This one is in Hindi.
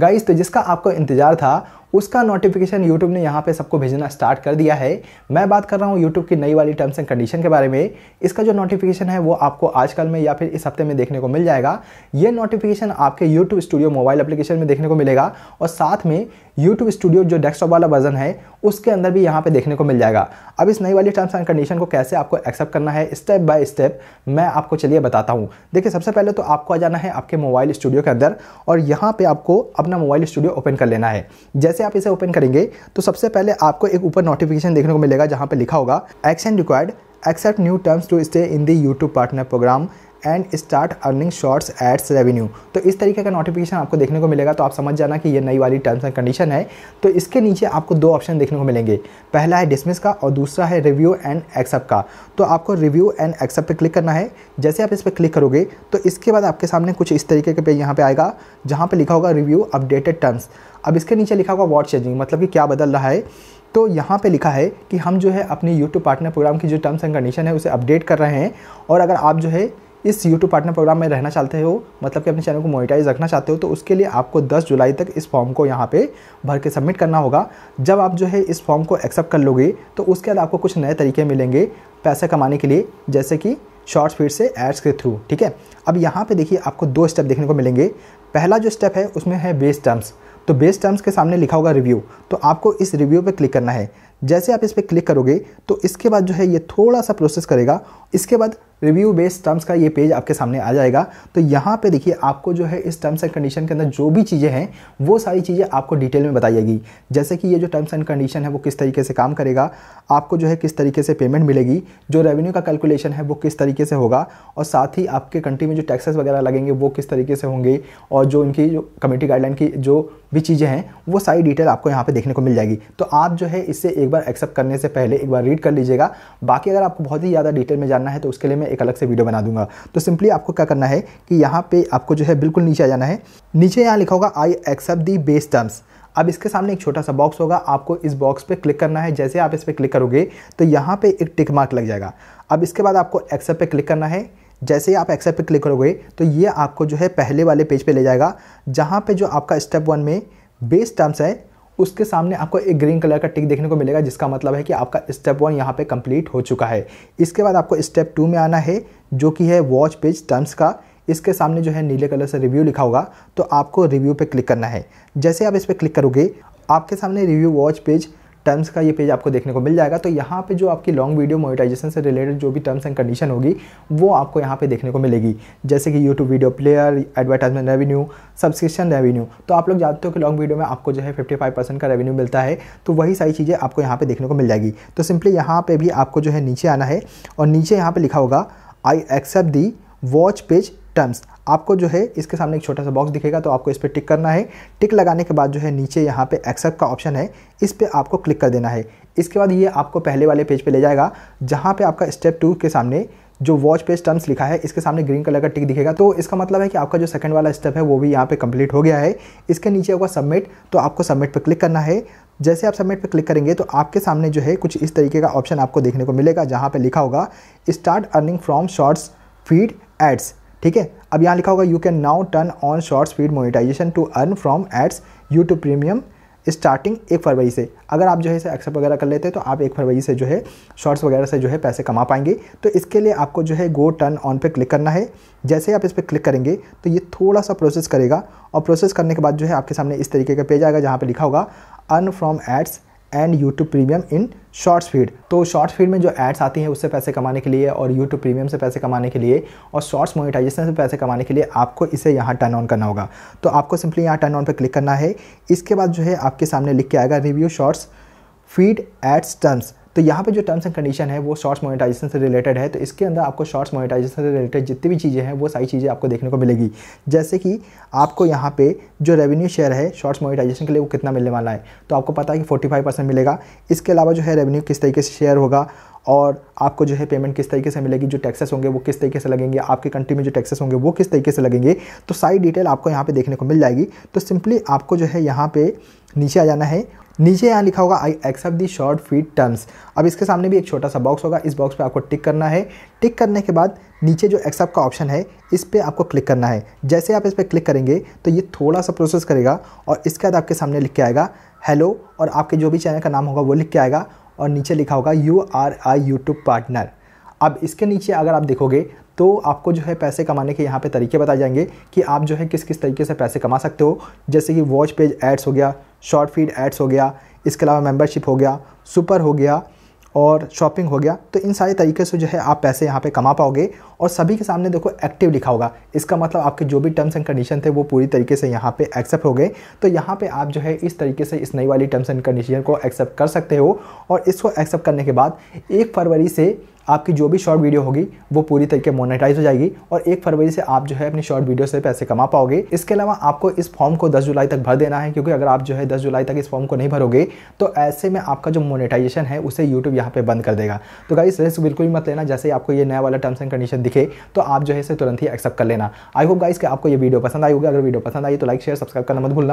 गाइस तो जिसका आपको इंतज़ार था उसका नोटिफिकेशन यूट्यूब ने यहाँ पे सबको भेजना स्टार्ट कर दिया है मैं बात कर रहा हूँ यूट्यूब की नई वाली टर्म्स एंड कंडीशन के बारे में इसका जो नोटिफिकेशन है वो आपको आजकल में या फिर इस हफ्ते में देखने को मिल जाएगा ये नोटिफिकेशन आपके यूट्यूब स्टूडियो मोबाइल एप्लीकेशन में देखने को मिलेगा और साथ में यूट्यूब स्टूडियो जो डेस्कटॉप वाला वर्जन है उसके अंदर भी यहाँ पे देखने को मिल जाएगा अब इस नई वाली टर्म्स एंड कंडीशन को कैसे आपको एक्सेप्ट करना है स्टेप बाय स्टेप मैं आपको चलिए बताता हूँ देखिए सबसे पहले तो आपको आ जाना है आपके मोबाइल स्टूडियो के अंदर और यहाँ पर आपको अपना मोबाइल स्टूडियो ओपन कर लेना है जैसे आप इसे ओपन करेंगे तो सबसे पहले आपको एक ऊपर नोटिफिकेशन देखने को मिलेगा जहाँ पर लिखा होगा action required accept new terms to stay in the YouTube partner program and start earning shorts ads revenue तो इस तरीके का नोटिफिकेशन आपको देखने को मिलेगा तो आप समझ जाना कि ये नई वाली टर्म्स एंड कंडीशन है तो इसके नीचे आपको दो ऑप्शन देखने को मिलेंगे पहला है डिसमिस का और दूसरा है रिव्यू एंड एक्सेप्ट का तो आपको रिव्यू एंड एक्सेप्ट पर क्लिक करना है जैसे आप इस पर क्लिक करोगे तो इसके बाद आपके सामने कुछ इस तरीके के पेज यहाँ पर आएगा जहाँ पर लिखा होगा रिव्यू अपडेटेड टर्म्स अब इसके नीचे लिखा होगा वॉट चेंजिंग मतलब कि क्या बदल रहा है तो यहाँ पे लिखा है कि हम जो है अपने YouTube पार्टनर प्रोग्राम की जो टर्म्स एंड कंडीशन है उसे अपडेट कर रहे हैं और अगर आप जो है इस यूट्यूब पार्टनर प्रोग्राम में रहना चाहते हो मतलब कि अपने चैनल को मोनिटाइज रखना चाहते हो तो उसके लिए आपको 10 जुलाई तक इस फॉर्म को यहाँ पे भर के सबमिट करना होगा जब आप जो है इस फॉर्म को एक्सेप्ट कर लोगे तो उसके बाद आपको कुछ नए तरीके मिलेंगे पैसे कमाने के लिए जैसे कि शॉर्ट्स फीड से एड्स के थ्रू ठीक है अब यहाँ पर देखिए आपको दो स्टेप देखने को मिलेंगे पहला जो स्टेप है उसमें है बेस टर्म्स तो बेस्ट टर्म्स के सामने लिखा होगा रिव्यू तो आपको इस रिव्यू पे क्लिक करना है जैसे आप इस पर क्लिक करोगे तो इसके बाद जो है ये थोड़ा सा प्रोसेस करेगा इसके बाद रिव्यू बेस्ड टर्म्स का ये पेज आपके सामने आ जाएगा तो यहाँ पे देखिए आपको जो है इस टर्म्स एंड कंडीशन के अंदर जो भी चीज़ें हैं वो सारी चीज़ें आपको डिटेल में बताइएगी जैसे कि ये जो टर्म्स एंड कंडीशन है वो किस तरीके से काम करेगा आपको जो है किस तरीके से पेमेंट मिलेगी जो रेवेन्यू का कैलकुलेशन है वो किस तरीके से होगा और साथ ही आपके कंट्री में जो टैक्सेस वगैरह लगेंगे वो किस तरीके से होंगे और जो इनकी जो कमेटी गाइडलाइन की जो भी चीज़ें हैं वो सारी डिटेल आपको यहाँ पे देखने को मिल जाएगी तो आप जो है इससे एक बार एक्सेप्ट करने से पहले एक बार रीड कर लीजिएगा बाकी अगर आपको बहुत ही ज़्यादा डिटेल में जानना है तो उसके लिए मैं एक अलग से वीडियो बना दूंगा तो सिंपली आपको क्या करना है कि यहाँ पर आपको जो है बिल्कुल नीचे आ जाना है नीचे यहाँ लिखा होगा I accept the base terms अब इसके सामने एक छोटा सा बॉक्स होगा आपको इस बॉक्स पे क्लिक करना है जैसे आप इस पर क्लिक करोगे तो यहाँ पे एक टिक मार्क लग जाएगा अब इसके बाद आपको एक्सेप्ट पे क्लिक करना है जैसे ही आप एक्सेप्ट पर क्लिक करोगे तो ये आपको जो है पहले वाले पेज पे ले जाएगा जहाँ पे जो आपका स्टेप वन में बेस टर्म्स है उसके सामने आपको एक ग्रीन कलर का टिक देखने को मिलेगा जिसका मतलब है कि आपका स्टेप वन यहाँ पे कंप्लीट हो चुका है इसके बाद आपको स्टेप टू में आना है जो कि है वॉच पेज टर्म्स का इसके सामने जो है नीले कलर से रिव्यू लिखा होगा तो आपको रिव्यू पे क्लिक करना है जैसे आप इस पर क्लिक करोगे आपके सामने रिव्यू वॉच पेज टर्म्स का ये पेज आपको देखने को मिल जाएगा तो यहाँ पे जो आपकी लॉन्ग वीडियो मोनेटाइजेशन से रिलेटेड जो भी टर्म्स एंड कंडीशन होगी वो आपको यहाँ पे देखने को मिलेगी जैसे कि YouTube video player advertisement revenue subscription revenue तो आप लोग जानते हो कि लॉन्ग वीडियो में आपको जो है फिफ्टी का रेवेन्यू मिलता है तो वही सारी चीज़ें आपको यहाँ पर देखने को मिल जाएगी तो सिंपली यहाँ पर भी आपको जो है नीचे आना है और नीचे यहाँ पर लिखा होगा I accept the watch page terms आपको जो है इसके सामने एक छोटा सा बॉक्स दिखेगा तो आपको इस पर टिक करना है टिक लगाने के बाद जो है नीचे यहाँ पे एक्सेप्ट का ऑप्शन है इस पर आपको क्लिक कर देना है इसके बाद ये आपको पहले वाले पेज पे ले जाएगा जहाँ पे आपका स्टेप टू के सामने जो वॉच पेज टर्म्स लिखा है इसके सामने ग्रीन कलर का टिक दिखेगा तो इसका मतलब है कि आपका जो सेकंड वाला स्टेप है वो भी यहाँ पे कंप्लीट हो गया है इसके नीचे होगा सबमिट तो आपको सबमिट पर क्लिक करना है जैसे आप सबमिट पर क्लिक करेंगे तो आपके सामने जो है कुछ इस तरीके का ऑप्शन आपको देखने को मिलेगा जहाँ पर लिखा होगा start earning from shorts feed ads ठीक है अब यहाँ लिखा होगा you can now turn on shorts feed monetization to earn from ads YouTube premium starting एक फरवरी से अगर आप जो है इसे एक्सेप्ट वगैरह कर लेते हैं तो आप एक फरवरी से जो है शॉर्ट्स वगैरह से जो है पैसे कमा पाएंगे तो इसके लिए आपको जो है गो टर्न ऑन पे क्लिक करना है जैसे ही आप इस पर क्लिक करेंगे तो ये थोड़ा सा प्रोसेस करेगा और प्रोसेस करने के बाद जो है आपके सामने इस तरीके का पेज आएगा जहाँ पर लिखा होगा earn from ads and YouTube premium in shorts feed तो शॉर्ट्स फीड में जो एड्स आती हैं उससे पैसे कमाने के लिए और यूट्यूब प्रीमियम से पैसे कमाने के लिए और शॉर्ट्स मोनेटाइजेशन से पैसे कमाने के लिए आपको इसे यहाँ टर्न ऑन करना होगा तो आपको सिंपली यहाँ टर्न ऑन पर क्लिक करना है इसके बाद जो है आपके सामने लिख के आएगा review shorts feed ads terms तो यहाँ पे जो टर्म्स एंड कंडीशन है वो शॉर्ट्स मोनेटाइजेशन से रिलेटेड है तो इसके अंदर आपको शॉर्ट्स मोनेटाइजेशन से रिलेटेड जितनी भी चीज़ें हैं वो सारी चीज़ें आपको देखने को मिलेगी जैसे कि आपको यहाँ पे जो रेवेन्यू शेयर है शॉर्ट्स मोनेटाइजेशन के लिए वो कितना मिलने वाला है तो आपको पता है कि फोर्टी मिलेगा इसके अलावा जो है रेवेन्यू किस तरीके से शेयर होगा और आपको जो है पेमेंट किस तरीके से मिलेगी जो टैक्सेस होंगे वो किस तरीके से लगेंगे आपके कंट्री में जो टैक्सेस होंगे वो किस तरीके से लगेंगे तो सारी डिटेल आपको यहाँ पे देखने को मिल जाएगी तो सिंपली आपको जो है यहाँ पे नीचे आ जाना है नीचे यहाँ लिखा होगा I accept the short feed terms अब इसके सामने भी एक छोटा सा बॉक्स होगा इस बॉक्स पे आपको टिक करना है टिक करने के बाद नीचे जो एक्सेप्ट का ऑप्शन है इस पर आपको क्लिक करना है जैसे आप इस पर क्लिक करेंगे तो ये थोड़ा सा प्रोसेस करेगा और इसके बाद आपके सामने लिख के आएगा हेलो और आपके जो भी चैनल का नाम होगा वो लिख के आएगा और नीचे लिखा होगा you are I YouTube partner अब इसके नीचे अगर आप देखोगे तो आपको जो है पैसे कमाने के यहाँ पे तरीके बताए जाएंगे कि आप जो है किस किस तरीके से पैसे कमा सकते हो जैसे कि वॉच पेज एड्स हो गया शॉर्ट फीड एड्स हो गया इसके अलावा मेंबरशिप हो गया सुपर हो गया और शॉपिंग हो गया तो इन सारे तरीके से जो है आप पैसे यहाँ पे कमा पाओगे और सभी के सामने देखो एक्टिव लिखा होगा इसका मतलब आपके जो भी टर्म्स एंड कंडीशन थे वो पूरी तरीके से यहाँ पे एक्सेप्ट हो गए तो यहाँ पे आप जो है इस तरीके से इस नई वाली टर्म्स एंड कंडीशन को एक्सेप्ट कर सकते हो और इसको एक्सेप्ट करने के बाद एक फरवरी से आपकी जो भी शॉर्ट वीडियो होगी वो पूरी तरीके मोनेटाइज हो जाएगी और एक फरवरी से आप जो है अपनी शॉर्ट वीडियो से पैसे कमा पाओगे इसके अलावा आपको इस फॉर्म को दस जुलाई तक भर देना है क्योंकि अगर आप जो है दस जुलाई तक इस फॉर्म को नहीं भरोगे तो ऐसे में आपका जो मोनेटाइजेशन है उसे यूट्यूब यहाँ पर बंद कर देगा तो गाइस रिस्क बिल्कुल भी मत लेना जैसे आपको ये नया वाला टर्म्स एंड कंडीशन दिखे तो आप जो है इसे तुरंत ही एक्सेप्ट कर लेना आई होप गाइस कि आपको ये वीडियो पसंद आई होगी अगर वीडियो पसंद आई तो लाइक शेयर सब्सक्राइब करना मत भूलना